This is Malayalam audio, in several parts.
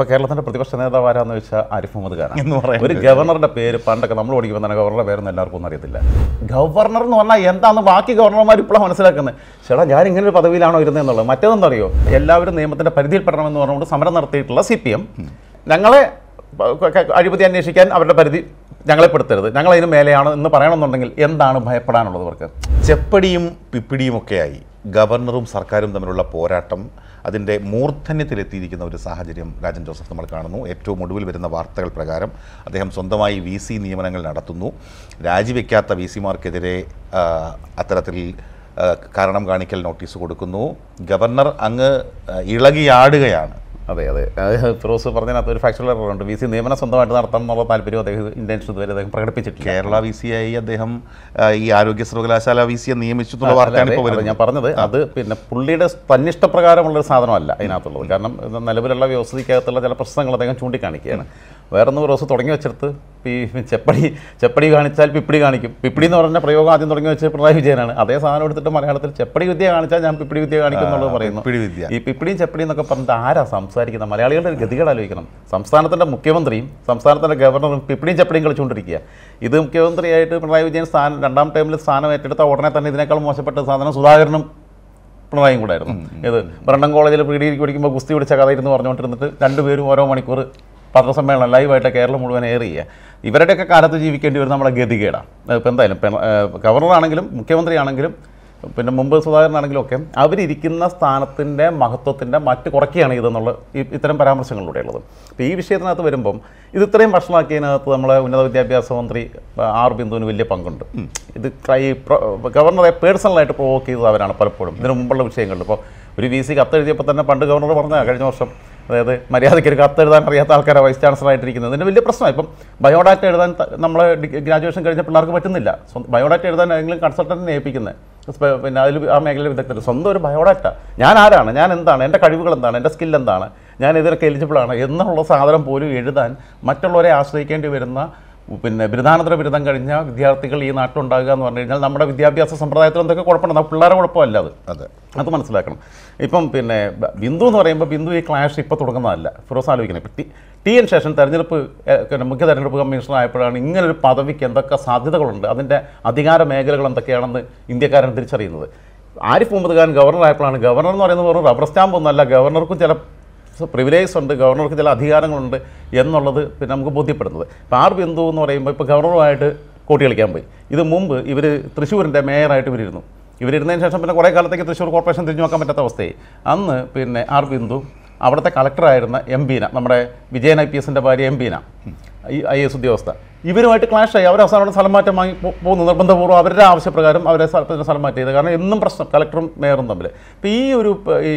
ഇപ്പൊ കേരളത്തിന്റെ പ്രതിപക്ഷ നേതാവ് ആരാന്ന് വെച്ചാൽ ആരിഫ് മുഹമ്മദ് ഖാൻ എന്ന് പറയുന്നത് ഒരു ഗവർണറുടെ പേര് പണ്ടൊക്കെ നമ്മൾ ഓടിക്കുമ്പോൾ തന്നെ ഗവർണറുടെ പേരൊന്നും എല്ലാവർക്കും അറിയത്തില്ല ഗവർണർ എന്ന് പറഞ്ഞാൽ എന്താണെന്ന് ബാക്കി ഗവർണർമാർ ഇപ്പോഴാണ് മനസ്സിലാക്കുന്നത് ചേട്ടാ ഞാൻ ഇങ്ങനെ ഒരു പദവിയിലാണോ ഇരുന്നതെന്നുള്ളത് അറിയോ എല്ലാവരും നിയമത്തിന്റെ പരിധിയിൽ എന്ന് പറഞ്ഞുകൊണ്ട് സമരം നടത്തിയിട്ടുള്ള സി പി എം ഞങ്ങളെ അഴിമതി അന്വേഷിക്കാൻ അവരുടെ പരിധി ഞങ്ങളെ പെടുത്തരുത് ഞങ്ങൾ അതിന് മേലെയാണ് എന്ന് പറയണമെന്നുണ്ടെങ്കിൽ എന്താണ് ഭയപ്പെടാനുള്ളത് ഇവർക്ക് ചെപ്പടിയും പിപ്പിടിയും ഒക്കെയായി ഗവർണറും സർക്കാരും തമ്മിലുള്ള പോരാട്ടം അതിൻ്റെ മൂർധന്യത്തിലെത്തിയിരിക്കുന്ന ഒരു സാഹചര്യം രാജൻ ജോസഫ് നമ്മൾ കാണുന്നു ഏറ്റവും ഒടുവിൽ വരുന്ന വാർത്തകൾ പ്രകാരം അദ്ദേഹം സ്വന്തമായി വി സി നിയമനങ്ങൾ നടത്തുന്നു രാജിവെക്കാത്ത വി സിമാർക്കെതിരെ അത്തരത്തിൽ കാരണം കാണിക്കൽ നോട്ടീസ് കൊടുക്കുന്നു ഗവർണർ അങ്ങ് ഇളകിയാടുകയാണ് അതെ അതെ ഫിറോസ് പറഞ്ഞതിനകത്ത് ഒരു ഫാക്ച്വൽ ഉണ്ട് വി സി നിയമനം സ്വന്തമായിട്ട് നടത്തണം എന്നുള്ള താല്പര്യം അദ്ദേഹം ഇന്റൻഷൻ ഇതുവരെ അദ്ദേഹം പ്രകടിപ്പിച്ചിട്ടില്ല കേരള വി സി ഐ അദ്ദേഹം ഈ ആരോഗ്യ സർവകലാശാല വി സിയെ നിയമിച്ചു വാർത്തയാണ് വരുന്നത് ഞാൻ പറഞ്ഞത് അത് പിന്നെ പുള്ളിയുടെ തന്നിഷ്ടപ്രകാരമുള്ള ഒരു സാധനമല്ല അതിനകത്തുള്ളത് കാരണം നിലവിലുള്ള വ്യവസ്ഥയ്ക്കകത്തുള്ള ചില പ്രശ്നങ്ങൾ അദ്ദേഹം ചൂണ്ടിക്കാണിക്കുകയാണ് വേറെ നൂറ് ദിവസം തുടങ്ങി വെച്ചെടുത്ത് ഈ ചെപ്പടി ചെപ്പടി കാണിച്ചാൽ പിപ്പിടി കാണിക്കും പിപ്പിടി എന്ന് പറഞ്ഞ പ്രയോഗം ആദ്യം തുടങ്ങി വെച്ച പിണറായി വിജയനാണ് അതേ സാധനം എടുത്തിട്ട് മലയാളത്തിൽ ചെപ്പടി വിദ്യ കാണിച്ചാൽ ഞാൻ പിപ്പിടി വിദ്യ കാണിക്കും എന്നുള്ളത് പറയുന്നു ഈ പിപ്പിടിയും ചെപ്പടിയും എന്നൊക്കെ പറഞ്ഞിട്ട് ആരാ സംസാരിക്കുന്നത് മലയാളികളുടെ ഒരു ഗതികേട് ആലോചിക്കണം സംസ്ഥാനത്തിൻ്റെ മുഖ്യമന്ത്രിയും സംസ്ഥാനത്തിൻ്റെ ഗവർണറും പിപ്പിടിയും ചെപ്പടിയും കളിച്ചുകൊണ്ടിരിക്കുക ഇത് മുഖ്യമന്ത്രിയായിട്ട് പിണറായി വിജയൻ സ്ഥാനം രണ്ടാം ടൈമിൽ സ്ഥാനം ഏറ്റെടുത്ത ഉടനെ തന്നെ ഇതിനേക്കാൾ മോശപ്പെട്ട സാധനം സുധാകരനും കൂടെ ആയിരുന്നു ഇത് ഭരണം കോളേജിൽ പ്രീഡിയിൽ പഠിക്കുമ്പോൾ ഗുസ്തി പിടിച്ച കഥ ഇരുന്ന് പറഞ്ഞുകൊണ്ടിരുന്നിട്ട് രണ്ടുപേരും ഓരോ മണിക്കൂർ പത്രസമ്മേളനം ലൈവായിട്ട് കേരളം മുഴുവൻ എയർ ചെയ്യുക ഇവരുടെയൊക്കെ കാലത്ത് ജീവിക്കേണ്ടി വരുന്ന നമ്മുടെ ഗതികേടാണ് ഇപ്പം എന്തായാലും ഗവർണറാണെങ്കിലും മുഖ്യമന്ത്രിയാണെങ്കിലും പിന്നെ മുമ്പ് സുധാകരനാണെങ്കിലും ഒക്കെ അവരിരിക്കുന്ന സ്ഥാനത്തിൻ്റെ മഹത്വത്തിൻ്റെ മറ്റ് കുറയ്ക്കുകയാണ് ഇതെന്നുള്ള ഇത്തരം പരാമർശങ്ങളിലൂടെ ഉള്ളത് അപ്പോൾ ഈ വിഷയത്തിനകത്ത് വരുമ്പം ഇത് ഇത്രയും വഷളാക്കിയതിനകത്ത് നമ്മളെ ഉന്നത വിദ്യാഭ്യാസ മന്ത്രി ആർ ബിന്ദുവിന് വലിയ പങ്കുണ്ട് ഇത് ഈ ഗവർണറെ പേഴ്സണലായിട്ട് പ്രൊവോക്ക് ചെയ്തത് അവരാണ് പലപ്പോഴും ഇതിന് മുമ്പുള്ള വിഷയങ്ങളിൽ ഇപ്പോൾ ഒരു വി സി കത്തെഴുതിയപ്പോൾ തന്നെ പണ്ട് ഗവർണർ പറഞ്ഞ കഴിഞ്ഞ വർഷം അതായത് മര്യാദയ്ക്ക് ഒരു എഴുതാൻ അറിയാത്ത ആൾക്കാരെ വൈസ് ആയിട്ടിരിക്കുന്നത് ഇതിൻ്റെ വലിയ പ്രശ്നമാണ് ഇപ്പം ബയോഡാറ്റ എഴുതാൻ നമ്മൾ ഗ്രാജുവേഷൻ കഴിഞ്ഞ പിള്ളേർക്ക് പറ്റുന്നില്ല ബയോഡാറ്റ എഴുതാൻ ആരെങ്കിലും കൺസൾട്ടൻറ്റിനെ ഏൽപ്പിക്കുന്നത് പിന്നെ അതിൽ ആ മേഖലയിൽ വിദഗ്ധർ സ്വന്തം ഒരു ബയോഡാറ്റ ഞാൻ ആരാണ് ഞാൻ എന്താണ് എൻ്റെ കഴിവുകൾ എന്താണ് എൻ്റെ സ്കിൽ എന്താണ് ഞാൻ ഇതിനൊക്കെ എലിജിബിളാണ് എന്നുള്ള സാധനം പോലും എഴുതാൻ മറ്റുള്ളവരെ ആശ്രയിക്കേണ്ടി വരുന്ന പിന്നെ ബിരുദാനന്തര ബിരുദം കഴിഞ്ഞ വിദ്യാർത്ഥികൾ ഈ നാട്ടിലുണ്ടാകുക എന്ന് പറഞ്ഞു കഴിഞ്ഞാൽ നമ്മുടെ വിദ്യാഭ്യാസ സമ്പ്രദായത്തിൽ എന്തൊക്കെ കുഴപ്പമുണ്ട് പിള്ളേരെ കുഴപ്പമല്ല അത് അതെ അത് മനസ്സിലാക്കണം ഇപ്പം പിന്നെ ബിന്ദു എന്ന് പറയുമ്പോൾ ബിന്ദു ഈ ക്ലാഷ് ഇപ്പോൾ തുടങ്ങുന്നതല്ല ഫിറോസ് ആലോചിക്കണം ഇപ്പം ടി ടി എൻ ശേഷം തെരഞ്ഞെടുപ്പ് മുഖ്യ തെരഞ്ഞെടുപ്പ് കമ്മീഷണർ ആയപ്പോഴാണ് ഇങ്ങനൊരു പദവിക്ക് എന്തൊക്കെ സാധ്യതകളുണ്ട് അതിൻ്റെ അധികാര മേഖലകൾ എന്തൊക്കെയാണെന്ന് ഇന്ത്യക്കാരൻ തിരിച്ചറിയുന്നത് ആരിഫ് മുഹമ്മദ് ഖാൻ ഗവർണർ ആയപ്പോഴാണ് ഗവർണർ എന്ന് പറയുന്നത് വെറും റബ്ബർ സ്റ്റാമ്പ് ഒന്നല്ല ഗവർണർക്കും ചില പ്രിവിലേജസ് ഉണ്ട് ഗവർണർക്ക് ചില അധികാരങ്ങളുണ്ട് എന്നുള്ളത് പിന്നെ നമുക്ക് ബോധ്യപ്പെടുന്നത് ഇപ്പം ആർ ബിന്ദു എന്ന് പറയുമ്പോൾ ഇപ്പോൾ ഗവർണറുമായിട്ട് കോട്ടി കളിക്കാൻ പോയി ഇത് മുമ്പ് ഇവർ തൃശ്ശൂരിൻ്റെ മേയറായിട്ട് ഇവരിരുന്നു ഇവരിരുന്നതിന് ശേഷം പിന്നെ കുറേ കാലത്തേക്ക് തൃശ്ശൂർ കോർപ്പറേഷൻ തിരിഞ്ഞു നോക്കാൻ പറ്റാത്ത അവസ്ഥയായി അന്ന് പിന്നെ ആർ ബിന്ദു അവിടുത്തെ കളക്ടറായിരുന്ന എം ബീന നമ്മുടെ വിജയൻ ഐ പി എസിൻ്റെ ഭാര്യ എം ബീന ഐ എസ് ഉദ്യോഗസ്ഥ ഇവരുമായിട്ട് ക്ലാഷ് ആയി അവർ അവസാനം സ്ഥലം മാറ്റം വാങ്ങി പോകുന്നു നിർബന്ധപൂർവ്വം അവരുടെ ആവശ്യപ്രകാരം അവരെ സ്ഥലം മാറ്റി ചെയ്ത് കാരണം എന്നും പ്രശ്നം കളക്ടറും മേയറും തമ്മിൽ അപ്പോൾ ഈ ഒരു ഈ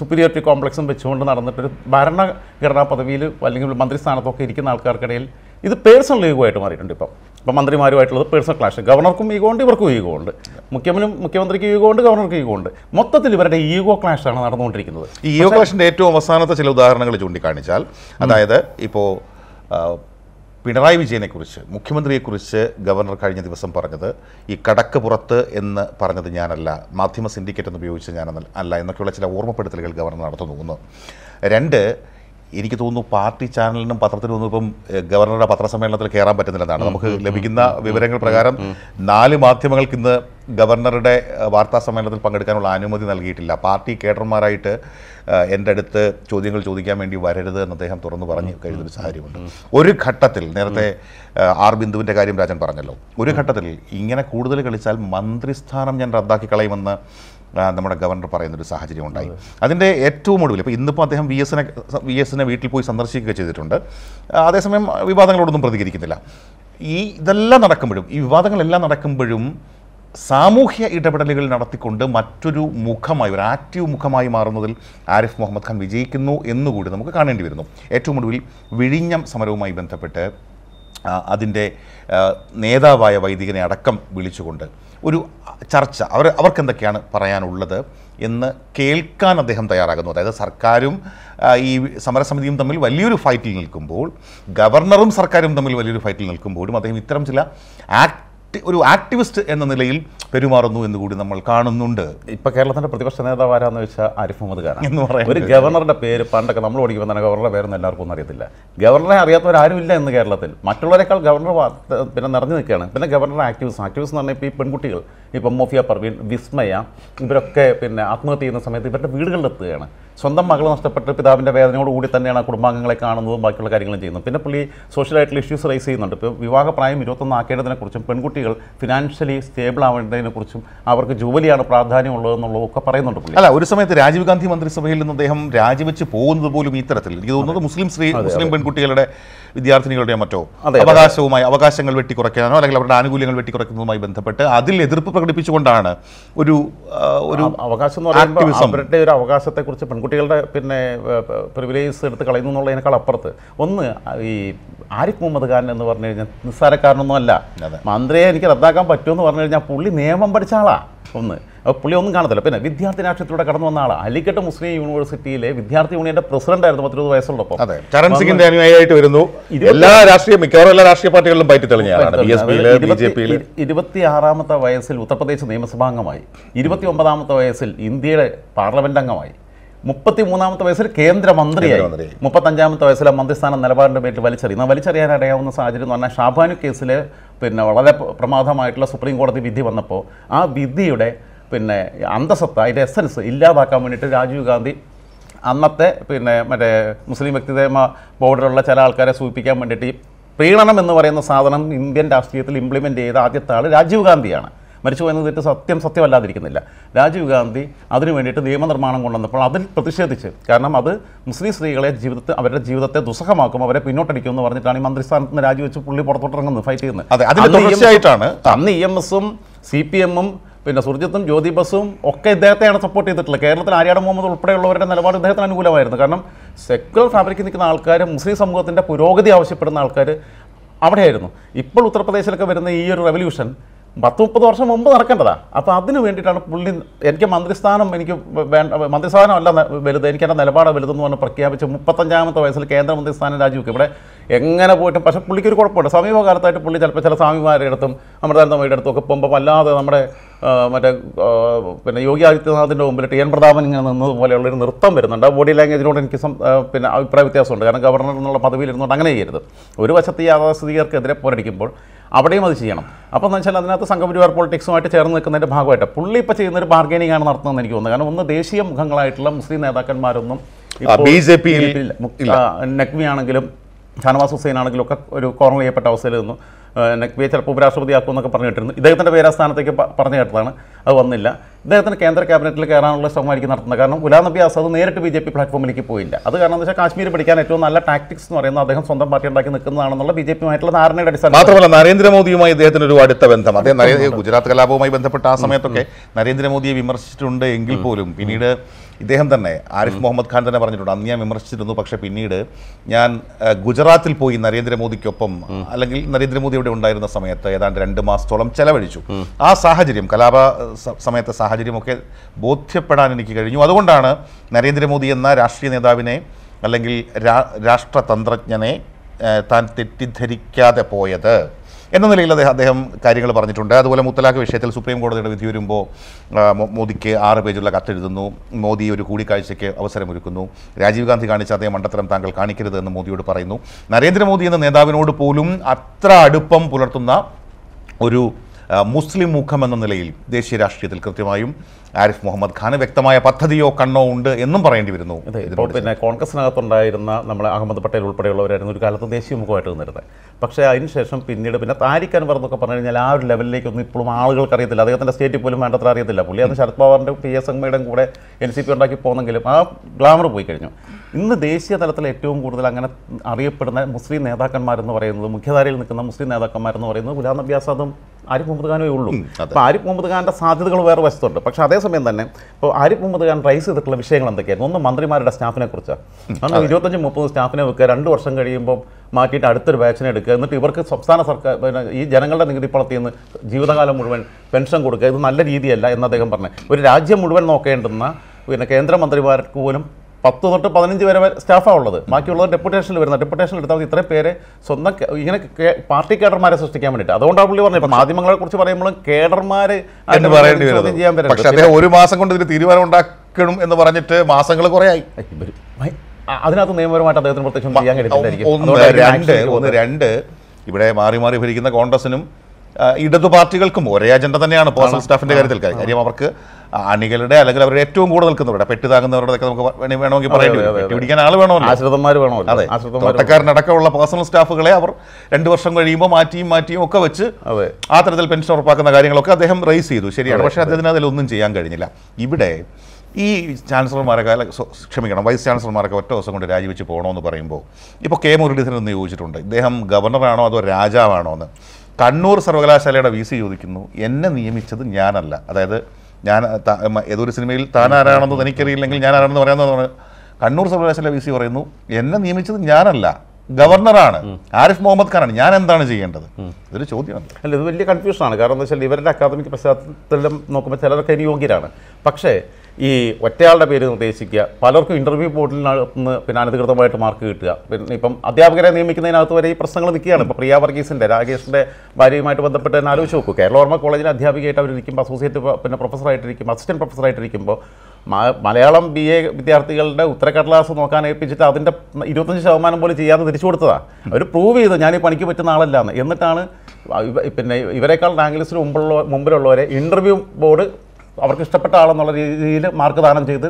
സുപ്പീരിയോറിറ്റി കോംപ്ലക്സും വെച്ചുകൊണ്ട് നടന്നിട്ടൊരു ഭരണഘടനാ പദവിയിൽ അല്ലെങ്കിൽ മന്ത്രി ഇരിക്കുന്ന ആൾക്കാർക്കിടയിൽ ഇത് പേഴ്സണൽ ഈഗോ ആയിട്ട് മാറിയിട്ടുണ്ട് ഇപ്പം ഇപ്പം മന്ത്രിമാരുമായിട്ടുള്ളത് പേഴ്സണൽ ക്ലാഷ് ഗവർണർക്കും ഈഗോ ഉണ്ട് ഇവർക്കും ഈഗോ ഉണ്ട് മുഖ്യമനും മുഖ്യമന്ത്രിക്ക് ഈഗോ ഉണ്ട് ഗവർണർക്ക് ഈഗോ ഉണ്ട് മൊത്തത്തിൽ ഇവരുടെ ഈഗോ ക്ലാഷാണ് നടന്നുകൊണ്ടിരിക്കുന്നത് ഈ ഈഗോ ക്ലാഷിൻ്റെ ഏറ്റവും അവസാനത്തെ ചില ഉദാഹരണങ്ങൾ ചൂണ്ടിക്കാണിച്ചാൽ അതായത് ഇപ്പോൾ പിണറായി വിജയനെക്കുറിച്ച് മുഖ്യമന്ത്രിയെക്കുറിച്ച് ഗവർണർ കഴിഞ്ഞ ദിവസം പറഞ്ഞത് ഈ കടക്ക് പുറത്ത് എന്ന് പറഞ്ഞത് ഞാനല്ല മാധ്യമ സിൻഡിക്കേറ്റ് എന്ന് ഉപയോഗിച്ച് ഞാനല്ല എന്നൊക്കെയുള്ള ചില ഓർമ്മപ്പെടുത്തലുകൾ ഗവർണർ നടത്തുന്നു ഒന്ന് രണ്ട് എനിക്ക് തോന്നുന്നു പാർട്ടി ചാനലിനും പത്രത്തിനും ഒന്നും ഇപ്പം ഗവർണറുടെ പത്രസമ്മേളനത്തിൽ കയറാൻ പറ്റുന്നില്ലെന്നാണ് നമുക്ക് ലഭിക്കുന്ന വിവരങ്ങൾ പ്രകാരം നാല് മാധ്യമങ്ങൾക്ക് ഇന്ന് ഗവർണറുടെ വാർത്താ സമ്മേളനത്തിൽ പങ്കെടുക്കാനുള്ള അനുമതി നൽകിയിട്ടില്ല പാർട്ടി കേഡർമാരായിട്ട് എൻ്റെ അടുത്ത് ചോദ്യങ്ങൾ ചോദിക്കാൻ വേണ്ടി വരരുത് എന്ന് അദ്ദേഹം തുറന്നു പറഞ്ഞു കഴിഞ്ഞൊരു സാഹചര്യമുണ്ട് ഒരു ഘട്ടത്തിൽ നേരത്തെ ആർ ബിന്ദുവിൻ്റെ കാര്യം രാജൻ പറഞ്ഞല്ലോ ഒരു ഘട്ടത്തിൽ ഇങ്ങനെ കൂടുതൽ കളിച്ചാൽ മന്ത്രിസ്ഥാനം ഞാൻ റദ്ദാക്കി കളയുമെന്ന് നമ്മുടെ ഗവർണർ ഒരു സാഹചര്യം ഉണ്ടായി അതിൻ്റെ ഏറ്റവും ഒടുവിൽ ഇപ്പോൾ ഇന്നിപ്പോൾ അദ്ദേഹം വി എസിനെ വി എസിനെ വീട്ടിൽ പോയി സന്ദർശിക്കുക ചെയ്തിട്ടുണ്ട് അതേസമയം വിവാദങ്ങളോടൊന്നും പ്രതികരിക്കുന്നില്ല ഈ ഇതെല്ലാം നടക്കുമ്പോഴും ഈ വിവാദങ്ങളെല്ലാം നടക്കുമ്പോഴും സാമൂഹ്യ ഇടപെടലുകൾ നടത്തിക്കൊണ്ട് മറ്റൊരു മുഖമായി ഒരു ആക്റ്റീവ് മുഖമായി മാറുന്നതിൽ ആരിഫ് മുഹമ്മദ് ഖാൻ വിജയിക്കുന്നു എന്നുകൂടി നമുക്ക് കാണേണ്ടി വരുന്നു ഏറ്റവും ഒടുവിൽ വിഴിഞ്ഞം സമരവുമായി ബന്ധപ്പെട്ട് അതിൻ്റെ നേതാവായ വൈദികനെ അടക്കം വിളിച്ചുകൊണ്ട് ഒരു ചർച്ച അവർ അവർക്കെന്തൊക്കെയാണ് പറയാനുള്ളത് എന്ന് കേൾക്കാൻ അദ്ദേഹം തയ്യാറാകുന്നു അതായത് സർക്കാരും ഈ സമരസമിതിയും തമ്മിൽ വലിയൊരു ഫൈറ്റിൽ നിൽക്കുമ്പോൾ ഗവർണറും സർക്കാരും തമ്മിൽ വലിയൊരു ഫൈറ്റിൽ നിൽക്കുമ്പോഴും അദ്ദേഹം ഇത്തരം ചില ആക്ട് ഒരു ആക്ടിവിസ്റ്റ് എന്ന നിലയിൽ പെരുമാറുന്നു എന്ന് കൂടി നമ്മൾ കാണുന്നുണ്ട് ഇപ്പൊ കേരളത്തിന്റെ പ്രതിപക്ഷ നേതാവ് ആരാന്ന് വെച്ചാൽ ആരിഫ് മുഹമ്മദ് ഖാൻ എന്ന് പറയുന്നത് ഒരു ഗവർണറുടെ പേര് പണ്ടൊക്കെ നമ്മൾ ഓടിക്കുമ്പോൾ തന്നെ ഗവർണറുടെ പേരൊന്നും എല്ലാവർക്കും ഒന്നും അറിയത്തില്ല ഗവർണറെ അറിയാത്തവരാരും ഇല്ല എന്ന് കേരളത്തിൽ മറ്റുള്ളവരെക്കാൾ ഗവർണർ പിന്നെ നിറഞ്ഞു നിൽക്കുകയാണ് പിന്നെ ഗവർണർ ആക്ടിവിസ്റ്റ് ആക്ടിവിസ്റ്റ് എന്ന് പറഞ്ഞാൽ ഇപ്പോൾ ഈ പെൺകുട്ടികൾ ഇപ്പം മോഫിയ പർവീൻ വിസ്മയ ഇവരൊക്കെ പിന്നെ ആത്മഹത്യ ചെയ്യുന്ന സമയത്ത് ഇവരുടെ വീടുകളിൽ എത്തുകയാണ് സ്വന്തം മകൾ നഷ്ടപ്പെട്ട പിതാവിൻ്റെ വേദനയോടുകൂടി തന്നെയാണ് ആ കുടുംബാംഗങ്ങളെ കാണുന്നതും ബാക്കിയുള്ള കാര്യങ്ങളും ചെയ്യുന്നത് പിന്നെ പുള്ളി സോഷ്യലായിട്ടുള്ള ഇഷ്യൂസ് റൈസ് ചെയ്യുന്നുണ്ട് ഇപ്പോൾ വിവാഹപ്രായം ഇരുപത്തൊന്ന് ആക്കേണ്ടതിനെക്കുറിച്ചും പെൺകുട്ടികൾ ഫിനാൻഷ്യലി സ്റ്റേബിൾ ആവേണ്ടതിനെ കുറിച്ചും അവർക്ക് ജോലിയാണ് പ്രാധാന്യമുള്ളതെന്നുള്ളതും ഒക്കെ പറയുന്നുണ്ട് അല്ല ഒരു സമയത്ത് രാജീവ് ഗാന്ധി മന്ത്രിസഭയിൽ നിന്ന് അദ്ദേഹം രാജിവെച്ച് പോകുന്നത് പോലും ഈ തരത്തിൽ എനിക്ക് തോന്നുന്നത് മുസ്ലിം സ്ത്രീ മുസ്ലിം പെൺകുട്ടികളുടെ വിദ്യാർത്ഥിനികളുടെ മറ്റോ അവകാശവുമായി അവകാശങ്ങൾ വെട്ടിക്കുറയ്ക്കാനോ അല്ലെങ്കിൽ അവരുടെ ആനുകൂല്യങ്ങൾ വെട്ടിക്കുറയ്ക്കുന്നതുമായി ബന്ധപ്പെട്ട് അതിൽ എതിർപ്പ് പ്രകടിപ്പിച്ചുകൊണ്ടാണ് ഒരു ഒരു അവകാശം എന്ന് പറയുമ്പോൾ അവരുടെ ഒരു അവകാശത്തെക്കുറിച്ച് പെൺകുട്ടികളുടെ പിന്നെ പ്രിവിലേജസ് എടുത്ത് കളയുന്നു എന്നുള്ളതിനേക്കാൾ അപ്പുറത്ത് ഒന്ന് ഈ ആരിഫ് മുഹമ്മദ് ഖാൻ എന്ന് പറഞ്ഞു കഴിഞ്ഞാൽ നിസ്സാരക്കാരനൊന്നും അല്ല മന്ത്രിയെ എനിക്ക് റദ്ദാക്കാൻ പറ്റുമെന്ന് പറഞ്ഞു കഴിഞ്ഞാൽ പുള്ളി നിയമ നിയമം പഠിച്ച ആളാണ് ഒന്ന് പുള്ളി ഒന്നും കാണത്തില്ല പിന്നെ വിദ്യാർത്ഥി രാഷ്ട്രീയത്തിലൂടെ കടന്നു വന്ന ആളാണ് അലിക്കട്ട് മുസ്ലിം യൂണിവേഴ്സിറ്റിയിലെ വിദ്യാർത്ഥി യൂണിയന്റെ പ്രസിഡന്റ് ആയിരുന്നു പത്തിരുപത് വയസ്സുള്ളപ്പം അതെ ചരൺ സിംഗിന്റെ അനുയായിട്ട് വരുന്നു എല്ലാ രാഷ്ട്രീയ മിക്കവാറും എല്ലാ രാഷ്ട്രീയ പാർട്ടികളിലും പറ്റി തെളിഞ്ഞ ഇരുപത്തി വയസ്സിൽ ഉത്തർപ്രദേശ് നിയമസഭാംഗമായി ഇരുപത്തി ഒമ്പതാമത്തെ വയസ്സിൽ ഇന്ത്യയുടെ പാർലമെന്റ് അംഗമായി മുപ്പത്തി മൂന്നാമത്തെ വയസ്സിൽ കേന്ദ്രമന്ത്രിയായി മുപ്പത്തഞ്ചാമത്തെ വയസ്സിലെ മന്ത്രിസ്ഥാന നിലപാടിന്റെ പേരിൽ വലിച്ചെറിയുന്ന വലിച്ചെറിയാൻ അടയാവുന്ന സാഹചര്യം എന്ന് പറഞ്ഞാൽ ഷാബാനു കേസിലെ പിന്നെ വളരെ പ്രമാദമായിട്ടുള്ള സുപ്രീം കോടതി വിധി വന്നപ്പോൾ ആ വിധിയുടെ പിന്നെ അന്തസത്ത അതിൻ്റെ എസെൻസ് ഇല്ലാതാക്കാൻ വേണ്ടിയിട്ട് രാജീവ് ഗാന്ധി അന്നത്തെ പിന്നെ മറ്റേ മുസ്ലിം വ്യക്തിനിയമ ബോർഡിലുള്ള ചില ആൾക്കാരെ സൂചിപ്പിക്കാൻ വേണ്ടിയിട്ട് പ്രീണനം എന്ന് പറയുന്ന സാധനം ഇന്ത്യൻ രാഷ്ട്രീയത്തിൽ ഇംപ്ലിമെൻ്റ് ചെയ്ത ആദ്യത്തെ ആൾ രാജീവ് ഗാന്ധിയാണ് മരിച്ചുപോയെന്ന് തെറ്റ് സത്യം സത്യമല്ലാതിരിക്കുന്നില്ല രാജീവ് ഗാന്ധി അതിനു വേണ്ടിയിട്ട് നിയമനിർമ്മാണം കൊണ്ടുവന്നപ്പോൾ അതിൽ പ്രതിഷേധിച്ച് കാരണം അത് മുസ്ലിം സ്ത്രീകളെ ജീവിതത്തെ അവരുടെ ജീവിതത്തെ ദുസ്സഹമാക്കും അവരെ പിന്നോട്ടടിക്കും എന്ന് പറഞ്ഞിട്ടാണ് ഈ മന്ത്രിസ്ഥാനത്ത് നിന്ന് രാജിവെച്ച് പുള്ളി പുറത്തോട്ടിറങ്ങുന്നത് ഫൈറ്റ് ചെയ്യുന്നത് അന്ന് ഇ എം എസും സി പി എമ്മും പിന്നെ സുർജിത്തും ജ്യോതി ബസും ഒക്കെ ഇദ്ദേഹത്തെയാണ് സപ്പോർട്ട് ചെയ്തിട്ടുള്ളത് കേരളത്തിൽ ആര്യാട മുഹമ്മദ് ഉൾപ്പെടെയുള്ളവരുടെ നിലപാട് ഇദ്ദേഹത്തിന് അനുകൂലമായിരുന്നു കാരണം സെക്യുലർ ഫാബ്രിക്കിൽ നിൽക്കുന്ന ആൾക്കാർ മുസ്ലിം സമൂഹത്തിൻ്റെ പുരോഗതി ആവശ്യപ്പെടുന്ന ആൾക്കാർ അവിടെയായിരുന്നു ഇപ്പോൾ ഉത്തർപ്രദേശിലൊക്കെ വരുന്ന ഈ ഒരു റെവല്യൂഷൻ പത്ത് മുപ്പത് വർഷം മുമ്പ് നടക്കേണ്ടതാ അപ്പോൾ അതിന് വേണ്ടിയിട്ടാണ് പുള്ളി എനിക്ക് മന്ത്രിസ്ഥാനം എനിക്ക് വേണ്ട മന്ത്രിസ്ഥാനമല്ല വലുത് എനിക്ക് എൻ്റെ നിലപാട് വലുതെന്ന് പറഞ്ഞ് പ്രഖ്യാപിച്ച് മുപ്പത്തഞ്ചാമത്തെ വയസ്സിൽ കേന്ദ്രമന്ത്രിസ്ഥാനം രാജിവെക്കും ഇവിടെ എങ്ങനെ പോയിട്ടും പക്ഷേ പുള്ളിക്കൊരു കുഴപ്പമുണ്ട് സമീപകാലത്തായിട്ട് പുള്ളി ചിലപ്പോൾ ചില സ്വാമിമാരുടെ അടുത്തും അമൃതാനന്ദമയുടെ അടുത്തും ഒക്കെ പോകുമ്പോൾ അല്ലാതെ നമ്മുടെ മറ്റേ പിന്നെ യോഗി ആദിത്യനാഥിൻ്റെ മുമ്പിൽ ടി എൻ പ്രതാപൻ ഇങ്ങനെ നിന്നത് പോലെയുള്ള ഒരു നൃത്തം വരുന്നുണ്ട് ആ ബോഡി ലാംഗ്വേജിനോട് എനിക്ക് പിന്നെ അഭിപ്രായ വ്യത്യാസമുണ്ട് കാരണം ഗവർണർ എന്നുള്ള പദവിയിൽ ഇരുന്നുകൊണ്ട് അങ്ങനെ ചെയ്യരുത് ഒരു വശത്ത് യാഥാസ്ഥിതികർക്കെതിരെ പോരടിക്കുമ്പോൾ അവിടെയും അത് ചെയ്യണം അപ്പോൾ എന്ന് വെച്ചാൽ അതിനകത്ത് സംഘപരിവാർ പോളിറ്റിക്സുമായിട്ട് ചേർന്ന് നിൽക്കുന്നതിൻ്റെ ഭാഗമായിട്ട് പുള്ളി ഇപ്പോൾ ചെയ്യുന്നൊരു ബാർഗൈനിങ് ആണ് നടത്തുന്നതെന്ന് എനിക്ക് തോന്നുന്നത് കാരണം ഒന്ന് ദേശീയ മുഖങ്ങളായിട്ടുള്ള മുസ്ലിം നേതാക്കന്മാരൊന്നും ബി ജെ പി നക്വി ആണെങ്കിലും ഷാനവാസ് ഹുസൈൻ ആണെങ്കിലും ഒക്കെ ഒരു കോർണർ ചെയ്യപ്പെട്ട അവസ്ഥയിൽ നിന്നു നഖ്വിയെ ചിലപ്പോൾ എന്നൊക്കെ പറഞ്ഞു കേട്ടിരുന്നു ഇദ്ദേഹത്തിൻ്റെ പേര് ആ സ്ഥാനത്തേക്ക് പറഞ്ഞു കേട്ടതാണ് അത് വന്നില്ല ഇദ്ദേഹത്തിന് കേന്ദ്ര ക്യാബിനറ്റിൽ കയറാനുള്ള ശ്രമമായിരിക്കും നടത്തുന്നത് കാരണം ഗുലാം നബി ആസാദ് നേരിട്ട് ബി ജെ പി പ്ലാറ്റ്ഫോമിലേക്ക് പോയില്ല അത് കാരണം എന്ന് വെച്ചാൽ കാശ്മീർ പഠിക്കാൻ ഏറ്റവും നല്ല ടാക്ടിക്സ് എന്ന് പറയുന്നത് അദ്ദേഹം സ്വന്തം പാർട്ടി ഉണ്ടാക്കി നിൽക്കുന്നതാണെന്നുള്ള ബി ജെ പിയുമായിട്ടുള്ള ധാരണയുടെ അടിസ്ഥാനം മാത്രമല്ല നരേന്ദ്രമോദിയുമായി ഇദ്ദേഹത്തിന് ഒരു അടുത്ത ബന്ധം അദ്ദേഹം ഗുജറാത്ത് കലാപവുമായി ബന്ധപ്പെട്ട ആ സമയത്തൊക്കെ നരേന്ദ്രമോദിയെ വിമർശിച്ചിട്ടുണ്ട് എങ്കിൽ പോലും പിന്നീട് ഇദ്ദേഹം തന്നെ ആരിഫ് മുഹമ്മദ് ഖാൻ തന്നെ പറഞ്ഞിട്ടുണ്ട് അന്ന് ഞാൻ വിമർശിച്ചിരുന്നു പക്ഷേ പിന്നീട് ഞാൻ ഗുജറാത്തിൽ പോയി നരേന്ദ്രമോദിക്കൊപ്പം അല്ലെങ്കിൽ നരേന്ദ്രമോദി ഇവിടെ ഉണ്ടായിരുന്ന സമയത്ത് ഏതാണ്ട് രണ്ട് മാസത്തോളം ചെലവഴിച്ചു ആ സാഹചര്യം കലാപ സമയത്തെ സാഹചര്യമൊക്കെ ബോധ്യപ്പെടാൻ എനിക്ക് കഴിഞ്ഞു അതുകൊണ്ടാണ് നരേന്ദ്രമോദി എന്ന രാഷ്ട്രീയ നേതാവിനെ അല്ലെങ്കിൽ രാഷ്ട്രതന്ത്രജ്ഞനെ താൻ തെറ്റിദ്ധരിക്കാതെ പോയത് എന്ന നിലയിൽ അദ്ദേഹം അദ്ദേഹം കാര്യങ്ങൾ പറഞ്ഞിട്ടുണ്ട് അതുപോലെ മുത്തലാഖ് വിഷയത്തിൽ സുപ്രീം കോടതിയുടെ വിധി വരുമ്പോൾ മോദിക്ക് ആറ് പേജുള്ള കത്തെഴുതുന്നു മോദി ഒരു കൂടിക്കാഴ്ചയ്ക്ക് അവസരമൊരുക്കുന്നു രാജീവ് ഗാന്ധി കാണിച്ച അതേ മണ്ടത്തരം താങ്കൾ കാണിക്കരുത് എന്ന് മോദിയോട് പറയുന്നു നരേന്ദ്രമോദി എന്ന നേതാവിനോട് പോലും അത്ര അടുപ്പം പുലർത്തുന്ന ഒരു മുസ്ലിം മുഖം എന്ന നിലയിൽ ദേശീയ രാഷ്ട്രീയത്തിൽ കൃത്യമായും ആരിഫ് മുഹമ്മദ് ഖാൻ വ്യക്തമായ പദ്ധതിയോ കണ്ണോ ഉണ്ട് എന്നും പറയേണ്ടി വരുന്നു പിന്നെ കോൺഗ്രസിനകത്തുണ്ടായിരുന്ന നമ്മളെ അഹമ്മദ് പട്ടേൽ ഉൾപ്പെടെയുള്ളവരായിരുന്നു ഒരു കാലത്ത് ദേശീയ മുഖമായിട്ട് നിന്നിരുന്നത് പക്ഷേ അതിനുശേഷം പിന്നീട് പിന്നെ താരിഖ് അൻവർ എന്നൊക്കെ പറഞ്ഞു കഴിഞ്ഞാൽ ആ ഒരു ലെവലിലേക്ക് ഒന്നും ഇപ്പോഴും ആളുകൾക്ക് അറിയത്തില്ല അദ്ദേഹത്തിൻ്റെ സ്റ്റേറ്റ് പോലും വേണ്ടത്ര അറിയത്തില്ല പുള്ളി അന്ന് ശരത് പവാറിൻ്റെ പി എസ് എമ്മയുടെയും കൂടെ എൻ സി പി ഉണ്ടാക്കി പോകുന്നെങ്കിലും ആ ഗ്ലാമർ പോയി കഴിഞ്ഞു ഇന്ന് ദേശീയ തലത്തിൽ ഏറ്റവും കൂടുതൽ അങ്ങനെ അറിയപ്പെടുന്ന മുസ്ലിം നേതാക്കന്മാരെന്ന് പറയുന്നത് മുഖ്യധാരയിൽ നിൽക്കുന്ന മുസ്ലിം നേതാക്കന്മാരെന്ന് പറയുന്നത് ഗുലാം നബി ആസാദും ആരിഫ് മുഹമ്മദ് ഖാനേ ഉള്ളൂ അപ്പോൾ ആരിഫ് മുഹമ്മദ് ഖാൻ്റെ സാധ്യതകൾ വേറെ വശത്തുണ്ട് പക്ഷേ അതേസമയം തന്നെ ഇപ്പോൾ ആരിഫ് മുഹമ്മദ് ഖാൻ റൈസ് ചെയ്തിട്ടുള്ള വിഷയങ്ങൾ എന്തൊക്കെയാണ് ഒന്ന് മന്ത്രിമാരുടെ സ്റ്റാഫിനെ കുറിച്ചാണ് കാരണം ഇരുപത്തഞ്ച് മുപ്പത് സ്റ്റാഫിനെ വെക്കുക രണ്ട് വർഷം കഴിയുമ്പോൾ മാറ്റിയിട്ട് അടുത്തൊരു വാക്സിൻ എടുക്കുക എന്നിട്ട് ഇവർക്ക് സംസ്ഥാന സർക്കാർ പിന്നെ ഈ ജനങ്ങളുടെ നികുതി പണത്തിൽ നിന്ന് ജീവിതകാലം മുഴുവൻ പെൻഷൻ കൊടുക്കുക ഇത് നല്ല രീതിയല്ല എന്ന് അദ്ദേഹം പറഞ്ഞു ഒരു രാജ്യം മുഴുവൻ നോക്കേണ്ടുന്ന പിന്നെ കേന്ദ്രമന്ത്രിമാർക്ക് പോലും പത്ത് തൊട്ട് പതിനഞ്ച് വരെ സ്റ്റാഫാണ് ഉള്ളത് ബാക്കിയുള്ളത് ഡെപ്യൂട്ടേഷനിൽ വരുന്ന ഡെപ്യൂട്ടേഷനിൽ എടുത്താൽ മതി ഇത്രയും പേരെ സ്വന്തം ഇങ്ങനെ പാർട്ടി കേഡർമാരെ സൃഷ്ടിക്കാൻ വേണ്ടിയിട്ട് അതുകൊണ്ടാണ് പുള്ളി പറഞ്ഞത് മാധ്യമങ്ങളെ കുറിച്ച് പറയുമ്പോഴും കേഡർമാരെ ചോദ്യം ചെയ്യാൻ ഒരു മാസം കൊണ്ട് ഇതിന് തീരുമാനം ഉണ്ടാക്കണം എന്ന് പറഞ്ഞിട്ട് മാസങ്ങൾ കുറേ ആയി അതിനകത്ത് നിയമപരമായിട്ട് അദ്ദേഹത്തിന് പ്രത്യക്ഷം ചെയ്യാൻ കഴിയില്ല ഒന്ന് രണ്ട് ഇവിടെ മാറി മാറി ഭരിക്കുന്ന കോൺഗ്രസിനും ഇടതു പാർട്ടികൾക്കും ഒരേ അജണ്ട തന്നെയാണ് പേഴ്സണൽ സ്റ്റാഫിന്റെ കാര്യത്തിൽ കാര്യം അവർക്ക് അണികളുടെ അല്ലെങ്കിൽ അവരുടെ ഏറ്റവും കൂടുതൽ നിൽക്കുന്നവരുടെ പെറ്റുതാകുന്നവരുടെയൊക്കെ നമുക്ക് വേണമെങ്കിൽ പറയേണ്ടി പിടിക്കാൻ ആൾ വേണമല്ലോ ആശ്രിതന്മാർ വേണമല്ലോ അതെ തോട്ടക്കാരനടക്കമുള്ള പേഴ്സണൽ സ്റ്റാഫുകളെ അവർ രണ്ട് വർഷം കഴിയുമ്പോൾ മാറ്റിയും മാറ്റിയും ഒക്കെ വെച്ച് ആ തരത്തിൽ പെൻഷൻ ഉറപ്പാക്കുന്ന കാര്യങ്ങളൊക്കെ അദ്ദേഹം റേസ് ചെയ്തു ശരിയാണ് പക്ഷെ അദ്ദേഹത്തിന് അതിലൊന്നും ചെയ്യാൻ കഴിഞ്ഞില്ല ഇവിടെ ഈ ചാൻസലർമാരൊക്കെ ക്ഷമിക്കണം വൈസ് ചാൻസലർമാരൊക്കെ ഒറ്റ ദിവസം കൊണ്ട് രാജിവെച്ച് പോകണമെന്ന് പറയുമ്പോൾ ഇപ്പോൾ കെ മുരളീധരൻ എന്ന് ചോദിച്ചിട്ടുണ്ട് ഇദ്ദേഹം ഗവർണറാണോ അതോ രാജാവാണോ എന്ന് കണ്ണൂർ സർവകലാശാലയുടെ വി സി ചോദിക്കുന്നു എന്നെ നിയമിച്ചത് ഞാനല്ല അതായത് ഞാൻ ഏതൊരു സിനിമയിൽ താൻ ആരാണെന്ന് എനിക്കറിയില്ലെങ്കിൽ ഞാൻ ആരാണെന്ന് പറയാവുന്നതാണ് കണ്ണൂർ സർവകലാശാല വി സി പറയുന്നു എന്നെ നിയമിച്ചത് ഞാനല്ല ഗവർണറാണ് ആരിഫ് മുഹമ്മദ് ഖാനാണ് ഞാൻ എന്താണ് ചെയ്യേണ്ടത് ഇതൊരു ചോദ്യമാണ് അല്ല ഇത് വലിയ കൺഫ്യൂഷനാണ് കാരണം എന്താ വെച്ചാൽ ഇവരുടെ അക്കാദമിക് പശ്ചാത്തലം നോക്കുമ്പോൾ ചിലരൊക്കെ യോഗ്യരാണ് പക്ഷേ ഈ ഒറ്റയാളുടെ പേര് നിർദ്ദേശിക്കുക പലർക്കും ഇൻ്റർവ്യൂ ബോർഡിൽ നിന്ന് പിന്നെ അനധികൃതമായിട്ട് മാർക്ക് കിട്ടുക പിന്നെ ഇപ്പം അധ്യാപകരെ നിയമിക്കുന്നതിനകത്ത് വരെ ഈ പ്രശ്നങ്ങൾ നിൽക്കുകയാണ് ഇപ്പോൾ പ്രിയ വർഗീസിൻ്റെ രാകേഷിൻ്റെ ഭാര്യയുമായിട്ട് ബന്ധപ്പെട്ട് തന്നെ ആലോചിച്ച് നോക്കൂ കേരളവർമ്മ കോളേജിൽ അധ്യാപികയായിട്ട് അവരിരിക്കുമ്പോൾ അസോസിയേറ്റ് പിന്നെ പ്രൊഫസറായിട്ടിരിക്കും അസിസ്റ്റൻറ്റ് പ്രൊഫസറായിട്ടിരിക്കുമ്പോൾ മലയാളം ബി എ വിദ്യാർത്ഥികളുടെ ഉത്തരക്കടലാസ് നോക്കാൻ ഏൽപ്പിച്ചിട്ട് അതിൻ്റെ ഇരുപത്തഞ്ച് ശതമാനം പോലും ചെയ്യാതെ തിരിച്ചു കൊടുത്തതാണ് അവർ പ്രൂവ് ചെയ്ത് ഞാൻ ഈ പണിക്ക് പറ്റുന്ന ആളല്ലാന്ന് എന്നിട്ടാണ് പിന്നെ ഇവരെക്കാൾ റാങ്ക് മുമ്പുള്ള മുമ്പിലുള്ളവരെ ഇൻ്റർവ്യൂ ബോർഡ് അവർക്ക് ഇഷ്ടപ്പെട്ട ആളെന്നുള്ള രീതിയിൽ മാർക്ക് ദാനം ചെയ്ത്